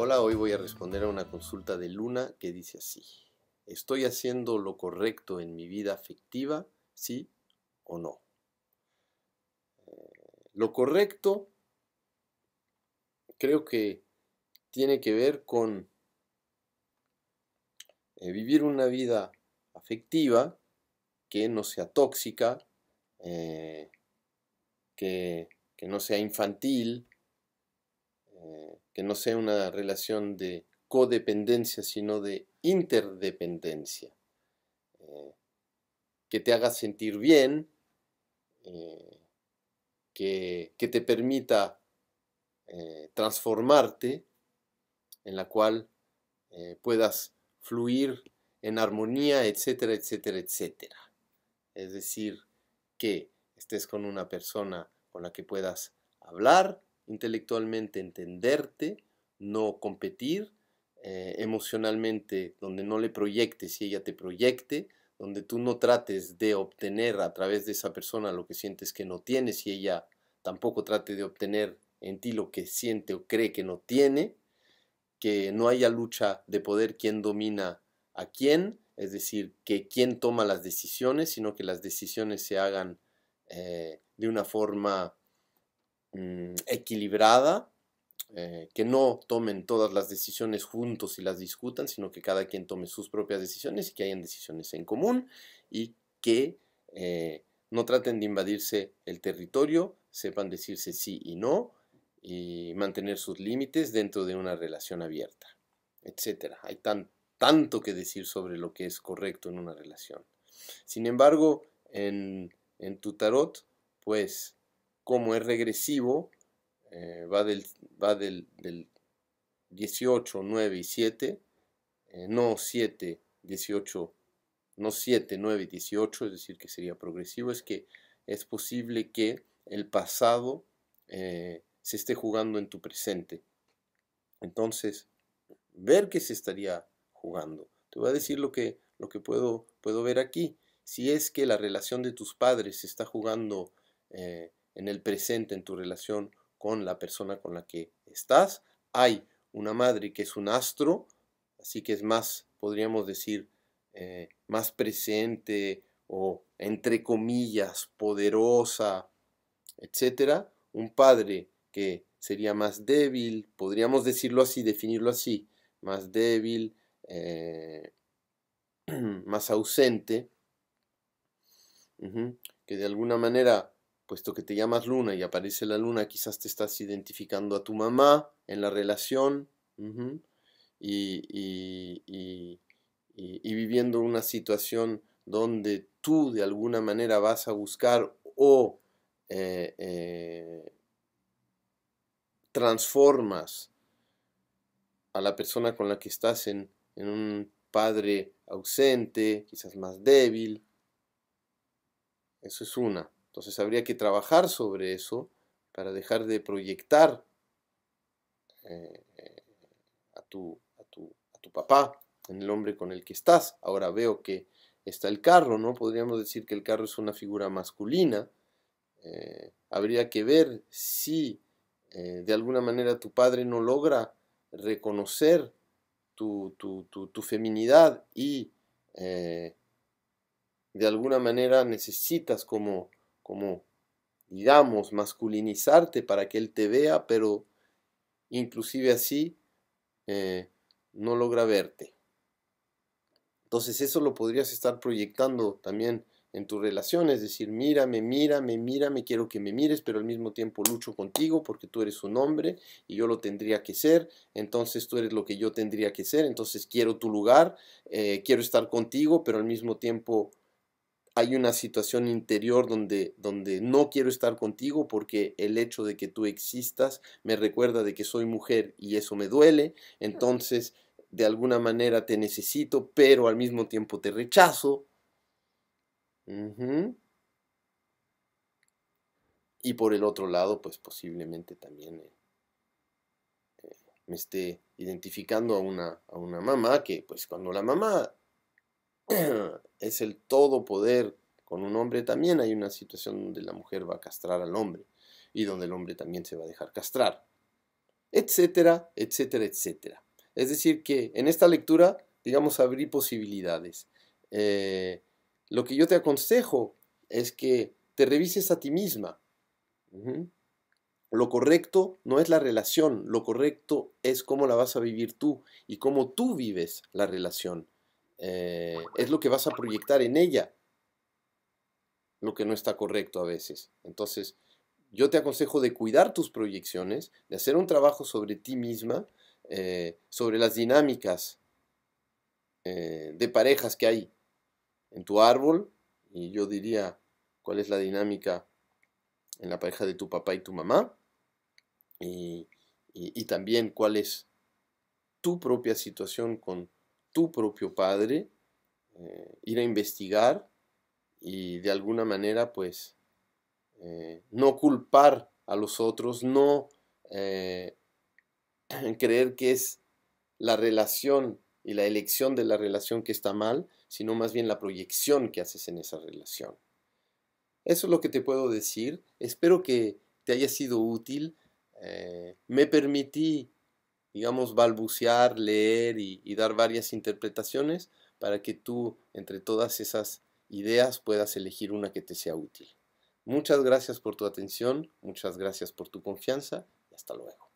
Hola, hoy voy a responder a una consulta de Luna que dice así. ¿Estoy haciendo lo correcto en mi vida afectiva? ¿Sí o no? Eh, lo correcto creo que tiene que ver con eh, vivir una vida afectiva que no sea tóxica, eh, que, que, no sea infantil, que no sea una relación de codependencia, sino de interdependencia, eh, que te haga sentir bien, eh, que, te permita eh, transformarte, en la cual puedas fluir en armonía, etcétera, etcétera, etcétera. Es decir, que estés con una persona con la que puedas hablar, intelectualmente entenderte, no competir, eh, emocionalmente donde no le proyectes y ella te proyecte, donde tú no trates de obtener a través de esa persona lo que sientes que no tienes y ella tampoco trate de obtener en ti lo que siente o cree que no tiene, que no haya lucha de poder quién domina a quién, es decir, que quién toma las decisiones, sino que las decisiones se hagan eh, de una forma Mm, equilibrada, eh, que no tomen todas las decisiones juntos y las discutan, sino que cada quien tome sus propias decisiones y que hayan decisiones en común y que eh, no traten de invadirse el territorio, sepan decirse sí y no y mantener sus límites dentro de una relación abierta, etcétera. Hay tan, tanto que decir sobre lo que es correcto en una relación. Sin embargo, en, en tu tarot, pues como es regresivo, eh, va, del, 18, 9 y 7, eh, no 7, 18, no 7, 9 y 18, es decir, que sería progresivo, es que es posible que el pasado eh, se esté jugando en tu presente. Entonces, ver qué se estaría jugando. Te voy a decir lo que, puedo, ver aquí. Si es que la relación de tus padres se está jugando en el presente, en tu relación con la persona con la que estás. Hay una madre que es un astro, así que es más, podríamos decir, eh, más presente o entre comillas, poderosa, etcétera. Un padre que sería más débil, podríamos decirlo así, definirlo así, más débil, eh, más ausente, que de alguna manera puesto que te llamas luna y aparece la luna, quizás te estás identificando a tu mamá en la relación y, viviendo una situación donde tú de alguna manera vas a buscar o eh, eh, transformas a la persona con la que estás en un padre ausente, quizás más débil. Eso es una. Entonces habría que trabajar sobre eso para dejar de proyectar eh, a, tu, a, tu, tu papá en el hombre con el que estás. Ahora veo que está el carro, ¿no? Podríamos decir que el carro es una figura masculina. Eh, habría que ver si eh, de alguna manera tu padre no logra reconocer tu, tu, tu, feminidad y de alguna manera necesitas como como, digamos, masculinizarte para que él te vea, pero inclusive así eh, no logra verte. Entonces eso lo podrías estar proyectando también en tu relación, es decir, mírame, mírame, mírame, quiero que me mires, pero al mismo tiempo lucho contigo porque tú eres un hombre y yo lo tendría que ser, entonces tú eres lo que yo tendría que ser, entonces quiero tu lugar, eh, quiero estar contigo, pero al mismo tiempo hay una situación interior donde, donde no quiero estar contigo porque el hecho de que tú existas me recuerda de que soy mujer y eso me duele, entonces de alguna manera te necesito, pero al mismo tiempo te rechazo. Y por el otro lado, pues posiblemente también eh, eh, me esté identificando a una, a una mamá que pues cuando la mamá es el todo poder con un hombre, también hay una situación donde la mujer va a castrar al hombre y donde el hombre también se va a dejar castrar, etcétera, etcétera, etcétera. Es decir, que en esta lectura, digamos, abrir posibilidades. Eh, lo que yo te aconsejo es que te revises a ti misma. Lo correcto no es la relación, lo correcto es cómo la vas a vivir tú y cómo tú vives la relación. Eh, es lo que vas a proyectar en ella, lo que no está correcto a veces. Entonces, yo te aconsejo de cuidar tus proyecciones, de hacer un trabajo sobre ti misma, eh, sobre las dinámicas eh, de parejas que hay en tu árbol, y yo diría cuál es la dinámica en la pareja de tu papá y tu mamá, y, y también cuál es tu propia situación con tu propio padre, eh, ir a investigar y de alguna manera pues eh, no culpar a los otros, no eh, creer que es la relación y la elección de la relación que está mal, sino más bien la proyección que haces en esa relación. Eso es lo que te puedo decir. Espero que te haya sido útil. me permití digamos, balbucear, leer y, dar varias interpretaciones para que tú, entre todas esas ideas, puedas elegir una que te sea útil. Muchas gracias por tu atención, muchas gracias por tu confianza y hasta luego.